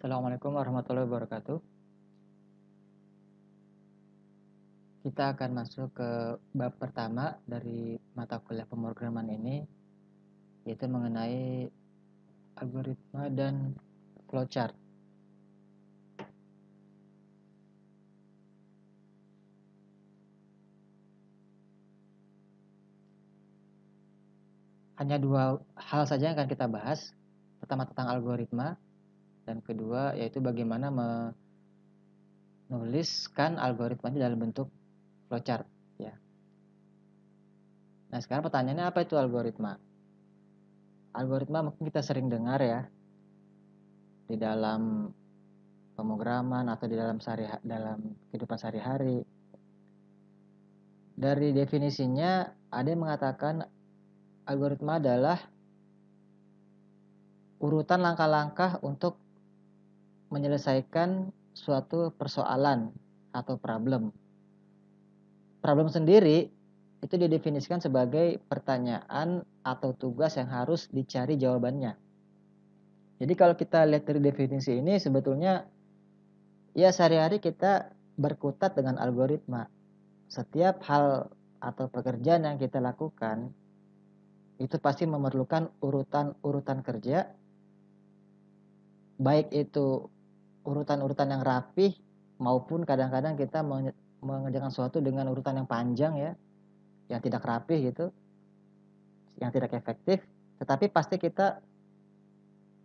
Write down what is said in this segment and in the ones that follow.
Assalamualaikum warahmatullahi wabarakatuh. Kita akan masuk ke bab pertama dari mata kuliah pemrograman ini, yaitu mengenai algoritma dan flowchart. Hanya dua hal saja yang akan kita bahas. Pertama tentang algoritma, dan kedua yaitu bagaimana menuliskan ini dalam bentuk flowchart ya. Nah, sekarang pertanyaannya apa itu algoritma? Algoritma mungkin kita sering dengar ya di dalam pemrograman atau di dalam sehari dalam kehidupan sehari-hari. Dari definisinya ada yang mengatakan algoritma adalah urutan langkah-langkah untuk menyelesaikan suatu persoalan atau problem. Problem sendiri itu didefinisikan sebagai pertanyaan atau tugas yang harus dicari jawabannya. Jadi kalau kita lihat dari definisi ini sebetulnya ya sehari-hari kita berkutat dengan algoritma. Setiap hal atau pekerjaan yang kita lakukan itu pasti memerlukan urutan-urutan kerja baik itu urutan-urutan yang rapih maupun kadang-kadang kita mengerjakan sesuatu dengan urutan yang panjang ya, yang tidak rapih gitu, yang tidak efektif, tetapi pasti kita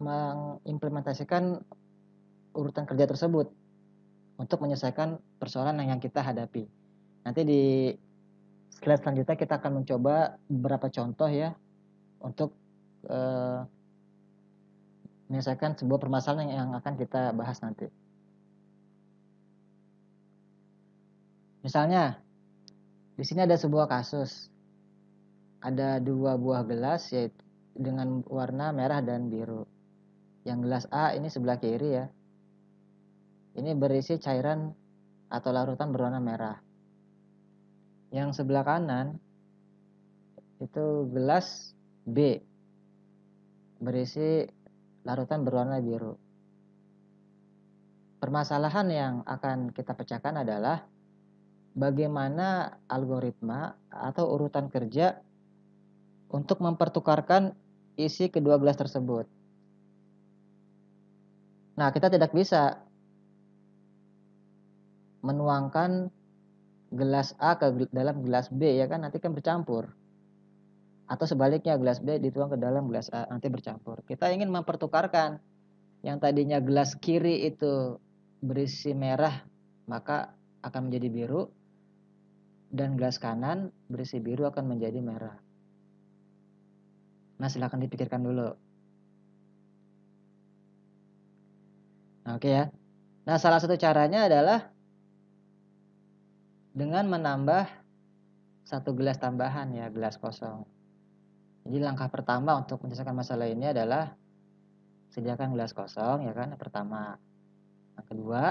mengimplementasikan urutan kerja tersebut untuk menyelesaikan persoalan yang kita hadapi. Nanti di slide selanjutnya kita akan mencoba beberapa contoh ya untuk eh, menyelesaikan sebuah permasalahan yang akan kita bahas nanti. Misalnya, di sini ada sebuah kasus. Ada dua buah gelas yaitu dengan warna merah dan biru. Yang gelas A ini sebelah kiri ya. Ini berisi cairan atau larutan berwarna merah. Yang sebelah kanan itu gelas B berisi larutan berwarna biru. Permasalahan yang akan kita pecahkan adalah bagaimana algoritma atau urutan kerja untuk mempertukarkan isi kedua gelas tersebut. Nah, kita tidak bisa menuangkan gelas A ke dalam gelas B ya kan nanti kan bercampur atau sebaliknya gelas B dituang ke dalam gelas A nanti bercampur. Kita ingin mempertukarkan yang tadinya gelas kiri itu berisi merah maka akan menjadi biru dan gelas kanan berisi biru akan menjadi merah. Nah, silahkan dipikirkan dulu. Nah, oke okay ya. Nah, salah satu caranya adalah dengan menambah satu gelas tambahan ya, gelas kosong. Jadi langkah pertama untuk menyelesaikan masalah ini adalah sediakan gelas kosong ya kan pertama. Yang kedua,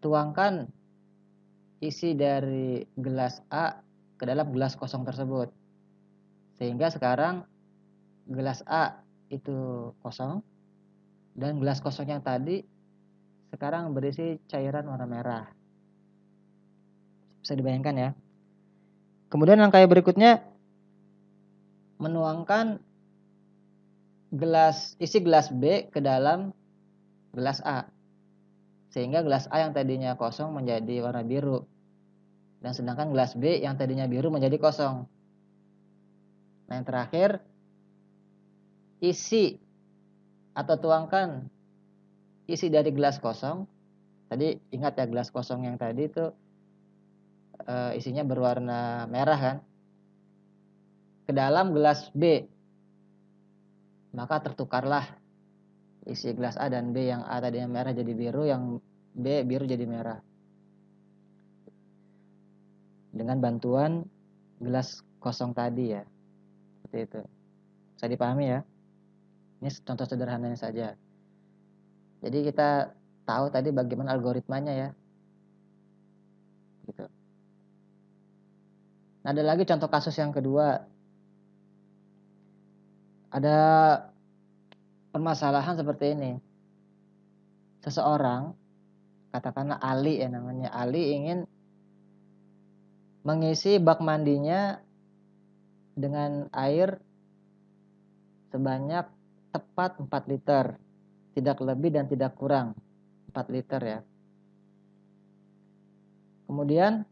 tuangkan isi dari gelas A ke dalam gelas kosong tersebut. Sehingga sekarang gelas A itu kosong dan gelas kosong yang tadi sekarang berisi cairan warna merah. Bisa dibayangkan ya. Kemudian langkah berikutnya menuangkan gelas isi gelas B ke dalam gelas A. Sehingga gelas A yang tadinya kosong menjadi warna biru. Dan sedangkan gelas B yang tadinya biru menjadi kosong. Nah, yang terakhir isi atau tuangkan isi dari gelas kosong. Tadi ingat ya gelas kosong yang tadi itu eh, isinya berwarna merah kan? ke dalam gelas B. Maka tertukarlah isi gelas A dan B yang A tadinya merah jadi biru, yang B biru jadi merah. Dengan bantuan gelas kosong tadi ya. Seperti itu. Bisa dipahami ya? Ini contoh sederhananya saja. Jadi kita tahu tadi bagaimana algoritmanya ya. Gitu. Nah, ada lagi contoh kasus yang kedua ada permasalahan seperti ini. Seseorang, katakanlah Ali ya namanya, Ali ingin mengisi bak mandinya dengan air sebanyak tepat 4 liter, tidak lebih dan tidak kurang 4 liter ya. Kemudian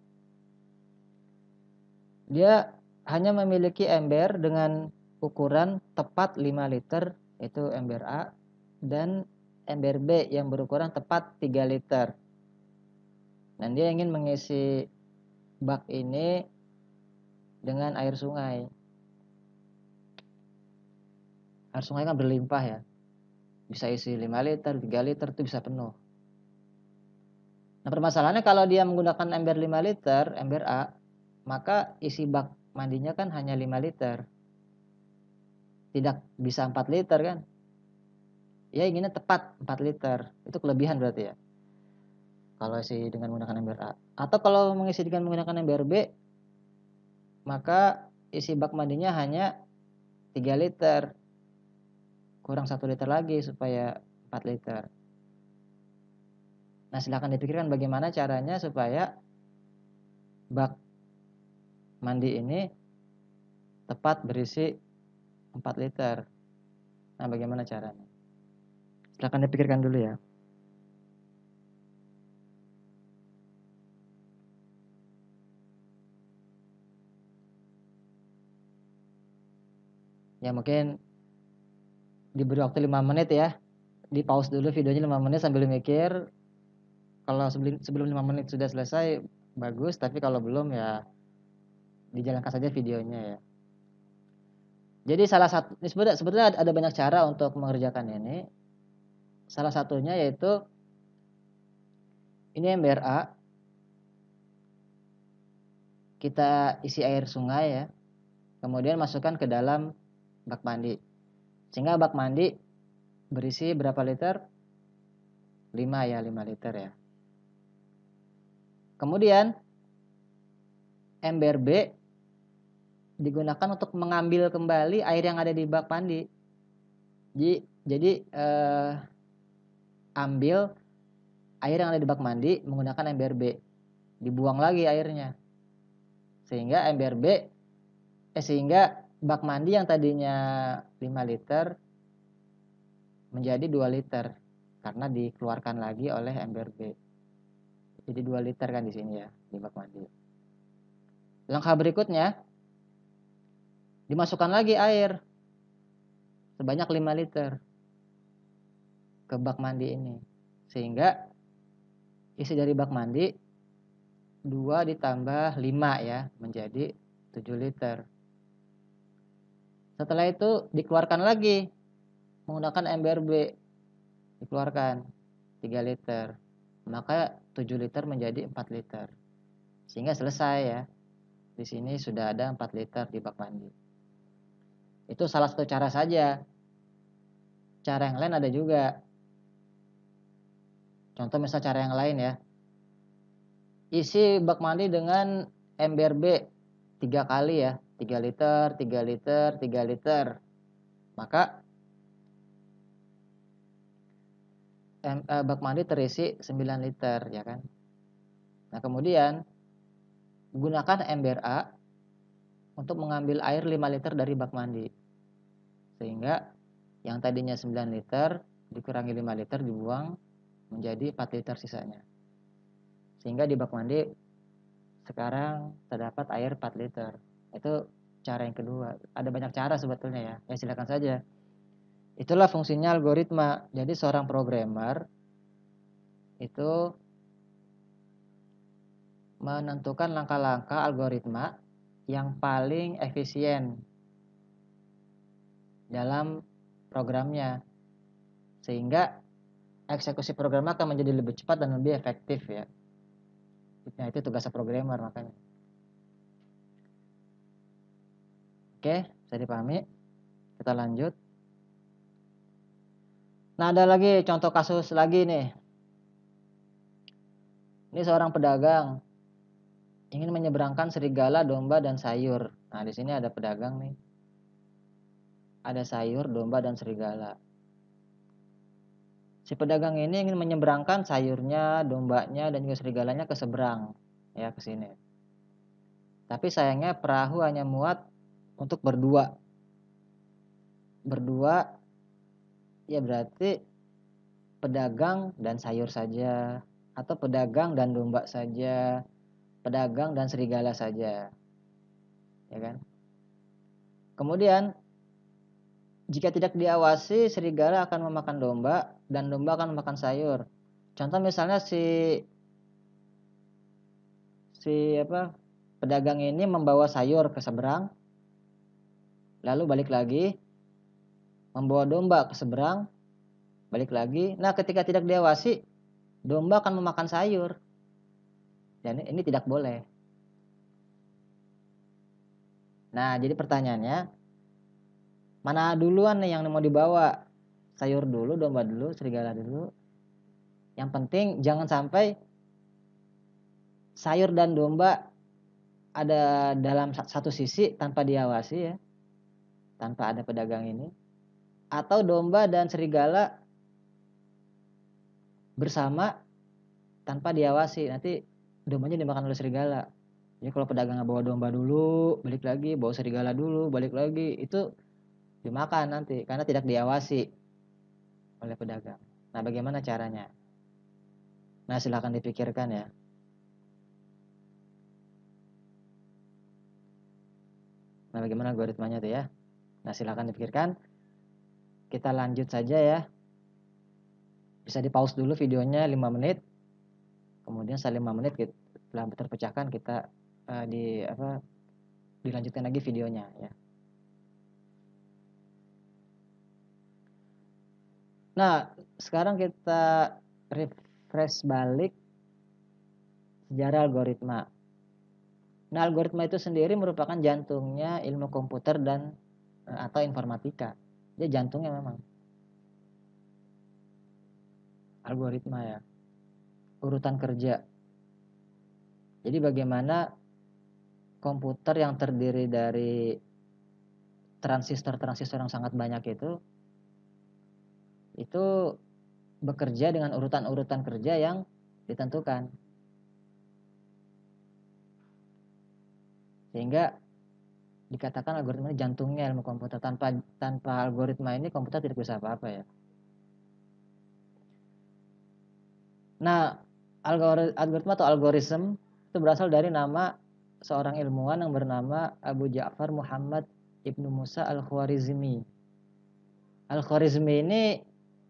dia hanya memiliki ember dengan ukuran tepat 5 liter itu ember A dan ember B yang berukuran tepat 3 liter. Dan dia ingin mengisi bak ini dengan air sungai. Air sungai kan berlimpah ya. Bisa isi 5 liter, 3 liter itu bisa penuh. Nah permasalahannya kalau dia menggunakan ember 5 liter, ember A, maka isi bak mandinya kan hanya 5 liter tidak bisa 4 liter kan ya inginnya tepat 4 liter itu kelebihan berarti ya kalau isi dengan menggunakan ember A atau kalau mengisi dengan menggunakan ember B maka isi bak mandinya hanya 3 liter kurang 1 liter lagi supaya 4 liter nah silahkan dipikirkan bagaimana caranya supaya bak mandi ini tepat berisi 4 liter. Nah, bagaimana caranya? Silahkan dipikirkan dulu ya. Ya mungkin diberi waktu 5 menit ya. Di pause dulu videonya 5 menit sambil mikir. Kalau sebelum sebelum 5 menit sudah selesai bagus, tapi kalau belum ya dijalankan saja videonya ya. Jadi salah satu sebenarnya, sebenarnya ada banyak cara untuk mengerjakan ini. Salah satunya yaitu ini A, kita isi air sungai ya. Kemudian masukkan ke dalam bak mandi. Sehingga bak mandi berisi berapa liter? 5 ya, 5 liter ya. Kemudian ember B digunakan untuk mengambil kembali air yang ada di bak mandi. Jadi jadi eh, ambil air yang ada di bak mandi menggunakan ember B. Dibuang lagi airnya. Sehingga ember B eh sehingga bak mandi yang tadinya 5 liter menjadi 2 liter karena dikeluarkan lagi oleh ember B. Jadi 2 liter kan di sini ya di bak mandi. Langkah berikutnya Dimasukkan lagi air sebanyak 5 liter ke bak mandi ini. Sehingga isi dari bak mandi 2 ditambah 5 ya menjadi 7 liter. Setelah itu dikeluarkan lagi menggunakan ember B dikeluarkan 3 liter maka 7 liter menjadi 4 liter sehingga selesai ya di sini sudah ada 4 liter di bak mandi itu salah satu cara saja. Cara yang lain ada juga. Contoh misal cara yang lain ya. Isi bak mandi dengan ember B tiga kali ya. tiga liter, tiga liter, tiga liter. Maka em, eh, bak mandi terisi 9 liter ya kan. Nah, kemudian gunakan ember A untuk mengambil air 5 liter dari bak mandi. Sehingga yang tadinya 9 liter dikurangi 5 liter dibuang menjadi 4 liter sisanya. Sehingga di bak mandi sekarang terdapat air 4 liter. Itu cara yang kedua. Ada banyak cara sebetulnya ya. Ya silakan saja. Itulah fungsinya algoritma. Jadi seorang programmer itu menentukan langkah-langkah algoritma yang paling efisien dalam programnya sehingga eksekusi program akan menjadi lebih cepat dan lebih efektif ya nah itu tugas programmer makanya oke bisa dipahami kita lanjut nah ada lagi contoh kasus lagi nih ini seorang pedagang ingin menyeberangkan serigala, domba, dan sayur. Nah, di sini ada pedagang nih ada sayur, domba, dan serigala. Si pedagang ini ingin menyeberangkan sayurnya, dombanya, dan juga serigalanya ke seberang, ya ke sini. Tapi sayangnya perahu hanya muat untuk berdua. Berdua, ya berarti pedagang dan sayur saja, atau pedagang dan domba saja, pedagang dan serigala saja, ya kan? Kemudian jika tidak diawasi, serigala akan memakan domba dan domba akan memakan sayur. Contoh misalnya si si apa pedagang ini membawa sayur ke seberang, lalu balik lagi, membawa domba ke seberang, balik lagi. Nah, ketika tidak diawasi, domba akan memakan sayur. Dan ini tidak boleh. Nah, jadi pertanyaannya, Mana duluan nih yang mau dibawa? Sayur dulu, domba dulu, serigala dulu. Yang penting jangan sampai sayur dan domba ada dalam satu sisi tanpa diawasi ya. Tanpa ada pedagang ini. Atau domba dan serigala bersama tanpa diawasi. Nanti dombanya dimakan oleh serigala. Jadi ya, kalau pedagang bawa domba dulu, balik lagi, bawa serigala dulu, balik lagi, itu dimakan nanti karena tidak diawasi oleh pedagang. Nah, bagaimana caranya? Nah, silahkan dipikirkan ya. Nah, bagaimana algoritmanya tuh ya? Nah, silahkan dipikirkan. Kita lanjut saja ya. Bisa di pause dulu videonya 5 menit. Kemudian setelah 5 menit kita, setelah terpecahkan kita uh, di apa dilanjutkan lagi videonya ya. Nah, sekarang kita refresh balik sejarah algoritma. Nah, algoritma itu sendiri merupakan jantungnya ilmu komputer dan eh, atau informatika. Dia jantungnya memang. Algoritma ya. Urutan kerja. Jadi bagaimana komputer yang terdiri dari transistor-transistor yang sangat banyak itu itu bekerja dengan urutan-urutan kerja yang ditentukan. Sehingga dikatakan algoritma ini jantungnya ilmu komputer. Tanpa tanpa algoritma ini komputer tidak bisa apa-apa ya. Nah, algoritma atau algoritma itu berasal dari nama seorang ilmuwan yang bernama Abu Ja'far Muhammad Ibnu Musa Al-Khwarizmi. Al-Khwarizmi ini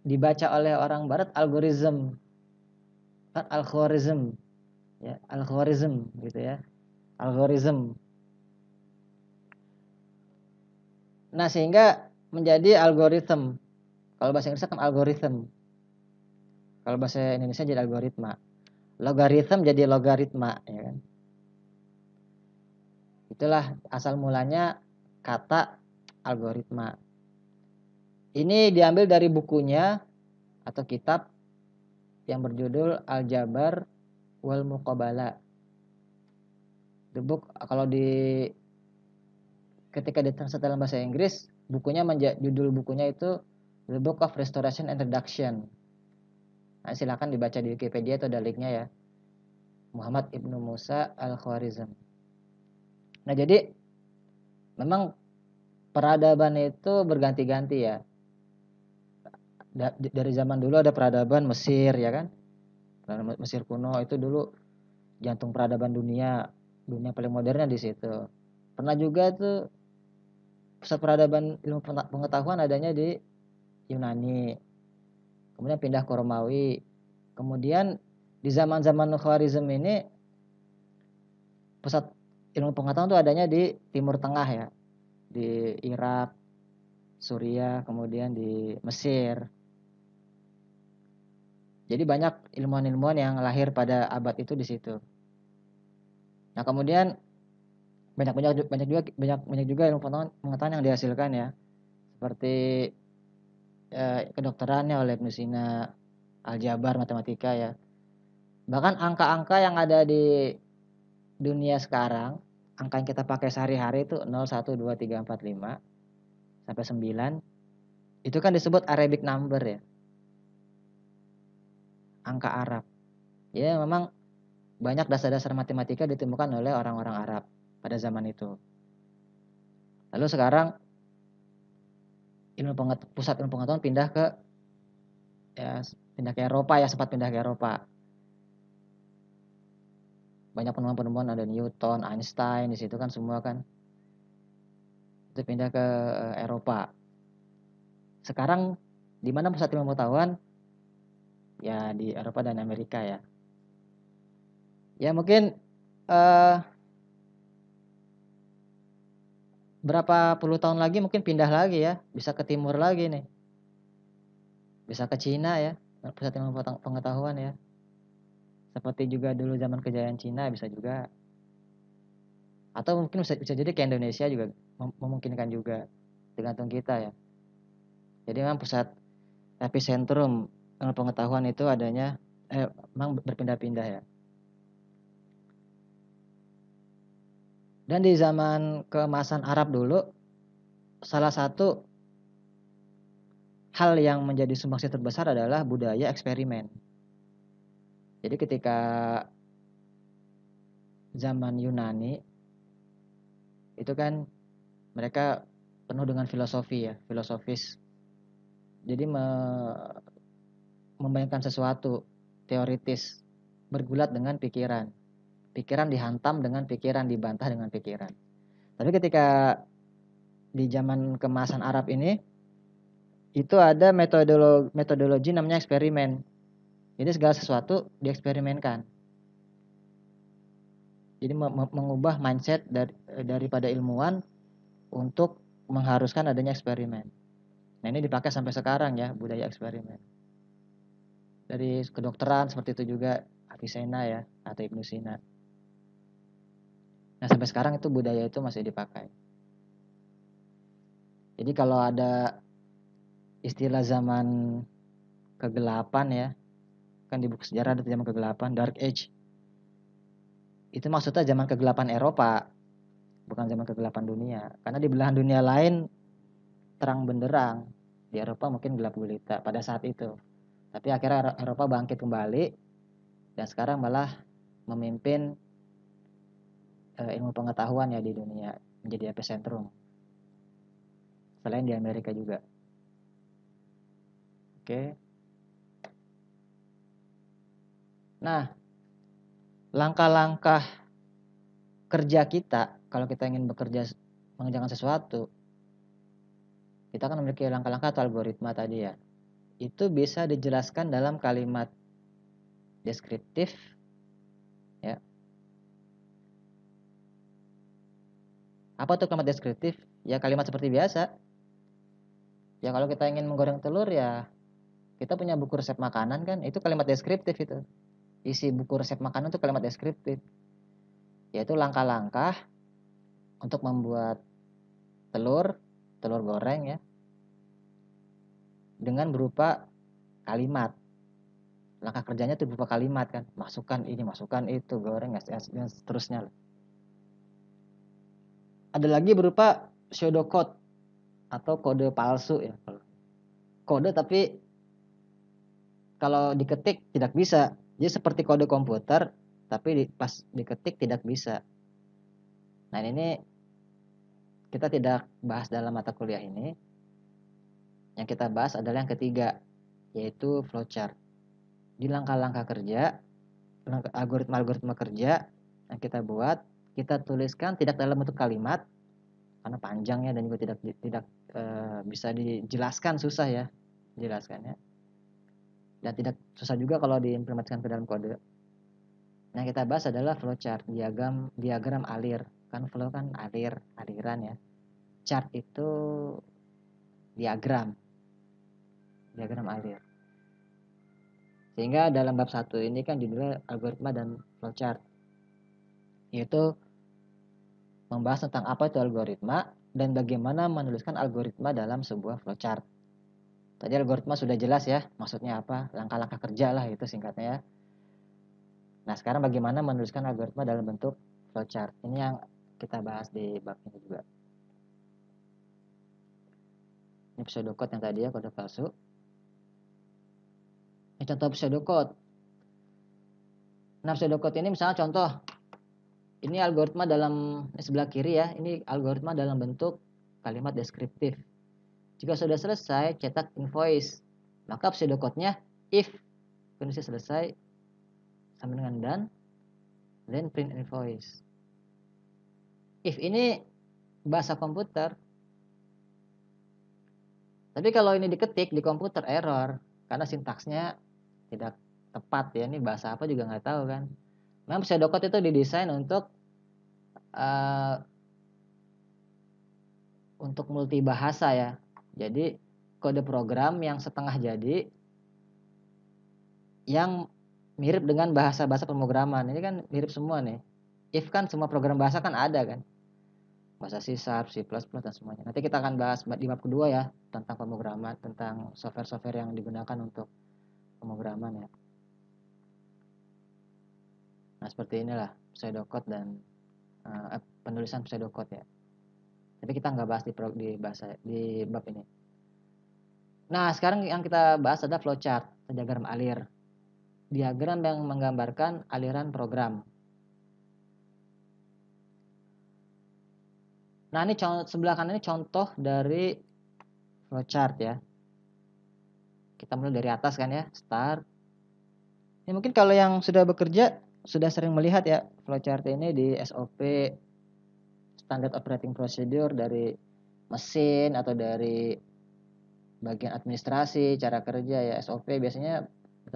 dibaca oleh orang barat algoritm kan algoritm ya algoritm gitu ya algoritm nah sehingga menjadi algoritm kalau bahasa Inggris kan algoritm kalau bahasa Indonesia jadi algoritma logaritm jadi logaritma ya kan itulah asal mulanya kata algoritma ini diambil dari bukunya atau kitab yang berjudul Al-Jabar wal Muqabala. The book kalau di ketika ditranslate dalam bahasa Inggris, bukunya menja, judul bukunya itu The Book of Restoration and Reduction. Nah, silakan dibaca di Wikipedia atau ada linknya ya. Muhammad Ibnu Musa Al-Khwarizm. Nah, jadi memang peradaban itu berganti-ganti ya dari zaman dulu ada peradaban Mesir ya kan Mesir kuno itu dulu jantung peradaban dunia dunia paling modernnya di situ pernah juga tuh pusat peradaban ilmu pengetahuan adanya di Yunani kemudian pindah ke Romawi kemudian di zaman zaman Khwarizm ini pusat ilmu pengetahuan tuh adanya di Timur Tengah ya di Irak Suriah kemudian di Mesir jadi banyak ilmuwan-ilmuwan yang lahir pada abad itu di situ. Nah kemudian banyak banyak banyak juga banyak banyak juga ilmu pengetahuan yang dihasilkan ya seperti eh, kedokterannya oleh Ibnu aljabar, matematika ya. Bahkan angka-angka yang ada di dunia sekarang, angka yang kita pakai sehari-hari itu 0, 1, 2, 3, 4, 5 sampai 9 itu kan disebut Arabic number ya angka Arab. Ya, memang banyak dasar-dasar matematika ditemukan oleh orang-orang Arab pada zaman itu. Lalu sekarang ilmu pusat ilmu pengetahuan pindah ke ya pindah ke Eropa ya sempat pindah ke Eropa. Banyak penemuan-penemuan ada Newton, Einstein di situ kan semua kan itu pindah ke eh, Eropa. Sekarang di mana pusat ilmu pengetahuan ya hmm. di Eropa dan Amerika ya. Ya mungkin uh, berapa puluh tahun lagi mungkin pindah lagi ya, bisa ke timur lagi nih. Bisa ke Cina ya, pusat ilmu pengetahuan ya. Seperti juga dulu zaman kejayaan Cina bisa juga. Atau mungkin bisa, bisa jadi ke Indonesia juga memungkinkan juga tergantung kita ya. Jadi memang pusat epicentrum karena pengetahuan itu adanya eh, memang berpindah-pindah ya. Dan di zaman keemasan Arab dulu, salah satu hal yang menjadi sumbangsi terbesar adalah budaya eksperimen. Jadi ketika zaman Yunani itu kan mereka penuh dengan filosofi ya, filosofis. Jadi me, membayangkan sesuatu teoritis bergulat dengan pikiran. Pikiran dihantam dengan pikiran, dibantah dengan pikiran. Tapi ketika di zaman kemasan Arab ini itu ada metodologi, metodologi namanya eksperimen. Jadi segala sesuatu dieksperimenkan. Jadi mengubah mindset dari, daripada ilmuwan untuk mengharuskan adanya eksperimen. Nah ini dipakai sampai sekarang ya budaya eksperimen dari kedokteran seperti itu juga Avicenna ya atau Ibnu Sina. Nah sampai sekarang itu budaya itu masih dipakai. Jadi kalau ada istilah zaman kegelapan ya, kan di buku sejarah ada zaman kegelapan, dark age. Itu maksudnya zaman kegelapan Eropa, bukan zaman kegelapan dunia. Karena di belahan dunia lain terang benderang, di Eropa mungkin gelap gulita pada saat itu. Tapi akhirnya Eropa bangkit kembali dan sekarang malah memimpin uh, ilmu pengetahuan ya di dunia menjadi epicentrum. Selain di Amerika juga. Oke. Nah, langkah-langkah kerja kita kalau kita ingin bekerja mengerjakan sesuatu kita akan memiliki langkah-langkah atau algoritma tadi ya itu bisa dijelaskan dalam kalimat deskriptif ya. Apa tuh kalimat deskriptif? Ya kalimat seperti biasa. Ya kalau kita ingin menggoreng telur ya kita punya buku resep makanan kan, itu kalimat deskriptif itu. Isi buku resep makanan itu kalimat deskriptif. Yaitu langkah-langkah untuk membuat telur, telur goreng ya, dengan berupa kalimat langkah kerjanya itu berupa kalimat kan masukkan ini masukkan itu goreng SS dan seterusnya ada lagi berupa pseudocode atau kode palsu ya kode tapi kalau diketik tidak bisa jadi seperti kode komputer tapi pas diketik tidak bisa nah ini kita tidak bahas dalam mata kuliah ini yang kita bahas adalah yang ketiga, yaitu flowchart. Di langkah-langkah kerja, algoritma-algoritma kerja yang kita buat, kita tuliskan tidak dalam bentuk kalimat, karena panjangnya dan juga tidak tidak e, bisa dijelaskan susah ya, jelaskannya. Dan tidak susah juga kalau diimplementasikan ke dalam kode. yang kita bahas adalah flowchart, diagram diagram alir. Kan flow kan alir, aliran ya. Chart itu diagram diagram hmm. alir. Sehingga dalam bab satu ini kan judulnya algoritma dan flowchart. Yaitu membahas tentang apa itu algoritma dan bagaimana menuliskan algoritma dalam sebuah flowchart. Tadi algoritma sudah jelas ya, maksudnya apa, langkah-langkah kerja lah itu singkatnya ya. Nah, sekarang bagaimana menuliskan algoritma dalam bentuk flowchart? Ini yang kita bahas di bab ini juga. Ini pseudocode yang tadi ya, kode palsu. Ya, contoh pseudocode. Nah, pseudocode ini misalnya contoh ini algoritma dalam sebelah kiri ya, ini algoritma dalam bentuk kalimat deskriptif. Jika sudah selesai cetak invoice, maka pseudocode-nya if kondisi selesai sama dengan dan then print invoice. If ini bahasa komputer. Tapi kalau ini diketik di komputer error karena sintaksnya tidak tepat ya ini bahasa apa juga nggak tahu kan memang pseudocode itu didesain untuk uh, untuk bahasa ya jadi kode program yang setengah jadi yang mirip dengan bahasa-bahasa pemrograman ini kan mirip semua nih if kan semua program bahasa kan ada kan bahasa C Sharp, C++ dan semuanya. Nanti kita akan bahas di bab kedua ya tentang pemrograman, tentang software-software yang digunakan untuk pemrograman ya nah seperti inilah pseudocode dan uh, penulisan pseudocode ya tapi kita nggak bahas di, pro, di bahasa di bab ini nah sekarang yang kita bahas adalah flowchart diagram alir diagram yang menggambarkan aliran program nah ini contoh, sebelah kanan ini contoh dari flowchart ya kita mulai dari atas kan ya start ya mungkin kalau yang sudah bekerja sudah sering melihat ya flowchart ini di SOP standard operating procedure dari mesin atau dari bagian administrasi cara kerja ya SOP biasanya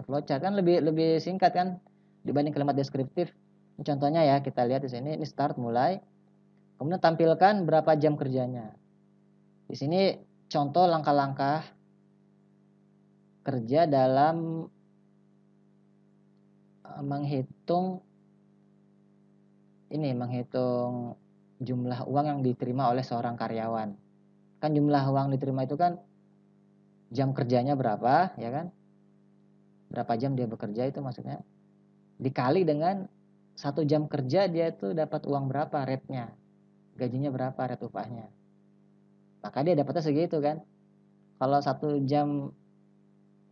flowchart kan lebih lebih singkat kan dibanding kalimat deskriptif contohnya ya kita lihat di sini ini start mulai kemudian tampilkan berapa jam kerjanya di sini contoh langkah-langkah kerja dalam eh, menghitung ini menghitung jumlah uang yang diterima oleh seorang karyawan. Kan jumlah uang diterima itu kan jam kerjanya berapa, ya kan? Berapa jam dia bekerja itu maksudnya dikali dengan satu jam kerja dia itu dapat uang berapa rate-nya, gajinya berapa rate upahnya. Maka dia dapatnya segitu kan. Kalau satu jam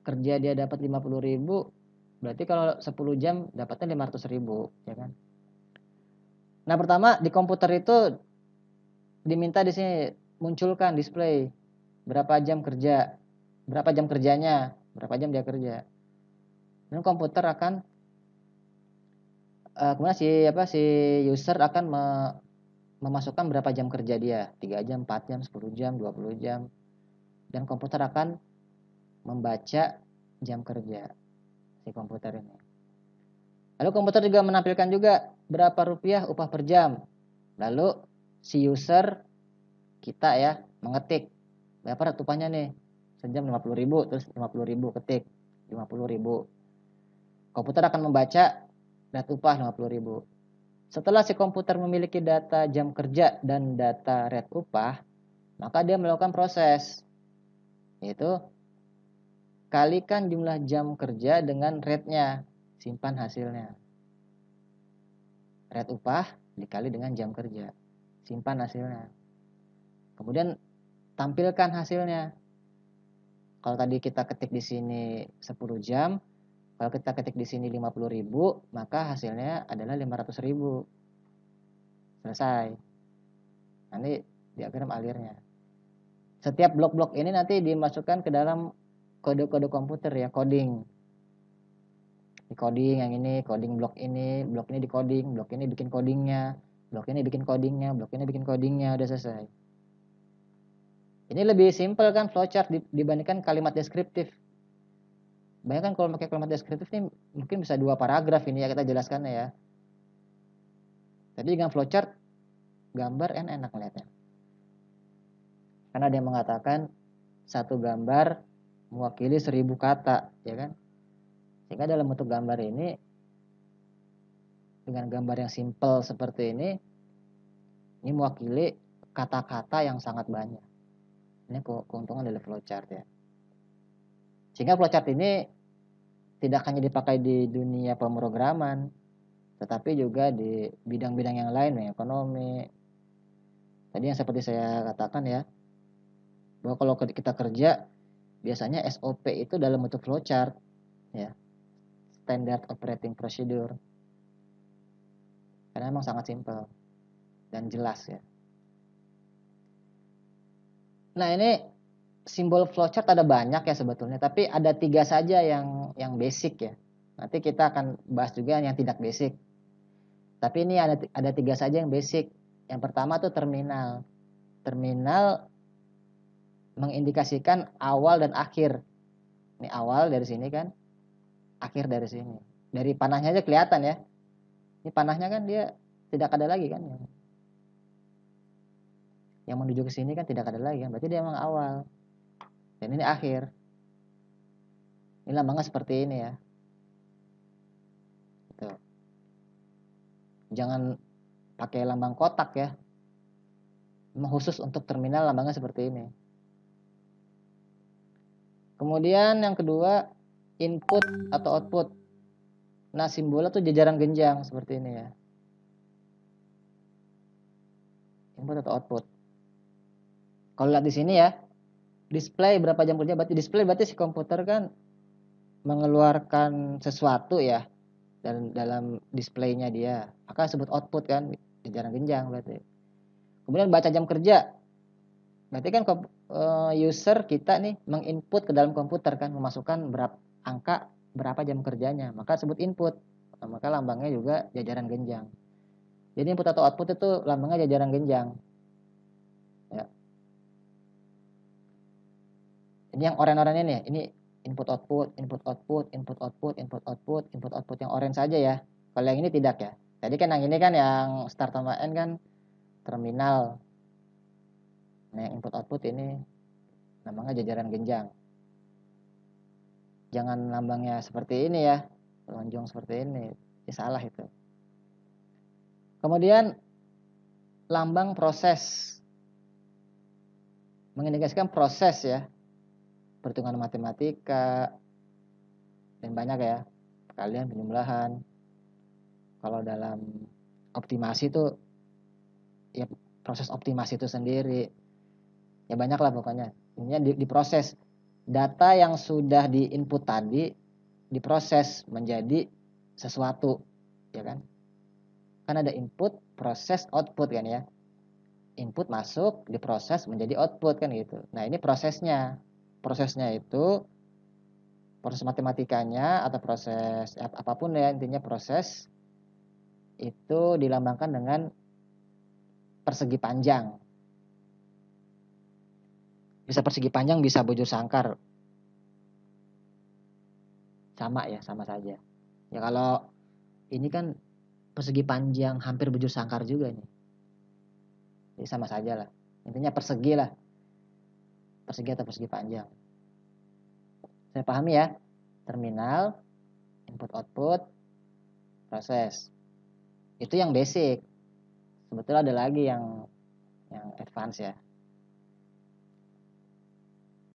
kerja dia dapat 50 ribu berarti kalau 10 jam dapatnya 500 ribu ya kan nah pertama di komputer itu diminta di sini munculkan display berapa jam kerja berapa jam kerjanya berapa jam dia kerja dan komputer akan uh, kemudian si apa si user akan me, memasukkan berapa jam kerja dia 3 jam 4 jam 10 jam 20 jam dan komputer akan membaca jam kerja si komputer ini. Lalu komputer juga menampilkan juga berapa rupiah upah per jam. Lalu si user kita ya mengetik berapa upahnya nih sejam 50 ribu terus 50 ribu ketik 50 ribu komputer akan membaca data upah 50 ribu setelah si komputer memiliki data jam kerja dan data rate upah maka dia melakukan proses yaitu Kalikan jumlah jam kerja dengan rate-nya. Simpan hasilnya. Rate upah dikali dengan jam kerja. Simpan hasilnya. Kemudian tampilkan hasilnya. Kalau tadi kita ketik di sini 10 jam, kalau kita ketik di sini ribu, maka hasilnya adalah ribu. Selesai. Nanti diagram alirnya. Setiap blok-blok ini nanti dimasukkan ke dalam kode-kode komputer ya coding di coding yang ini coding blok ini blok ini di coding blok ini bikin codingnya blok ini bikin codingnya blok ini bikin codingnya udah selesai ini lebih simple kan flowchart dibandingkan kalimat deskriptif banyak kan kalau pakai kalimat deskriptif ini mungkin bisa dua paragraf ini ya kita jelaskan ya tapi dengan flowchart gambar enak lihatnya karena dia mengatakan satu gambar mewakili seribu kata ya kan sehingga dalam bentuk gambar ini dengan gambar yang simple seperti ini ini mewakili kata-kata yang sangat banyak ini keuntungan dari flowchart ya sehingga flowchart ini tidak hanya dipakai di dunia pemrograman tetapi juga di bidang-bidang yang lain ekonomi tadi yang seperti saya katakan ya bahwa kalau kita kerja Biasanya SOP itu dalam bentuk flowchart, ya. Standard Operating Procedure. Karena memang sangat simpel dan jelas ya. Nah ini simbol flowchart ada banyak ya sebetulnya, tapi ada tiga saja yang yang basic ya. Nanti kita akan bahas juga yang tidak basic. Tapi ini ada ada tiga saja yang basic. Yang pertama tuh terminal. Terminal mengindikasikan awal dan akhir. Ini awal dari sini kan, akhir dari sini. Dari panahnya aja kelihatan ya. Ini panahnya kan dia tidak ada lagi kan. Yang menuju ke sini kan tidak ada lagi kan. Berarti dia memang awal. Dan ini akhir. Ini lambangnya seperti ini ya. Gitu. Jangan pakai lambang kotak ya. Memang khusus untuk terminal lambangnya seperti ini. Kemudian yang kedua input atau output. Nah, simbolnya tuh jajaran genjang seperti ini ya. Input atau output. Kalau lihat di sini ya, display berapa jam kerja berarti display berarti si komputer kan mengeluarkan sesuatu ya dan dalam displaynya dia maka sebut output kan jajaran genjang berarti kemudian baca jam kerja berarti kan Eh, user kita nih menginput ke dalam komputer kan memasukkan berapa angka berapa jam kerjanya maka sebut input nah, maka lambangnya juga jajaran genjang jadi input atau output itu lambangnya jajaran genjang ya. ini yang oranye-oranye nih ya, ini input output input output input output input output input output yang orange saja ya kalau yang ini tidak ya tadi kan yang ini kan yang start sama end kan terminal Nah, yang input output ini namanya jajaran genjang. Jangan lambangnya seperti ini ya, lonjong seperti ini, ya salah itu. Kemudian lambang proses mengindikasikan proses ya perhitungan matematika dan banyak ya kalian penjumlahan kalau dalam optimasi itu ya proses optimasi itu sendiri ya banyak lah pokoknya ini di, diproses data yang sudah di input tadi diproses menjadi sesuatu ya kan kan ada input proses output kan ya input masuk diproses menjadi output kan gitu nah ini prosesnya prosesnya itu proses matematikanya atau proses ya, apapun ya intinya proses itu dilambangkan dengan persegi panjang bisa persegi panjang bisa bujur sangkar sama ya sama saja ya kalau ini kan persegi panjang hampir bujur sangkar juga nih jadi sama saja lah intinya persegi lah persegi atau persegi panjang saya pahami ya terminal input output proses itu yang basic sebetulnya ada lagi yang yang advance ya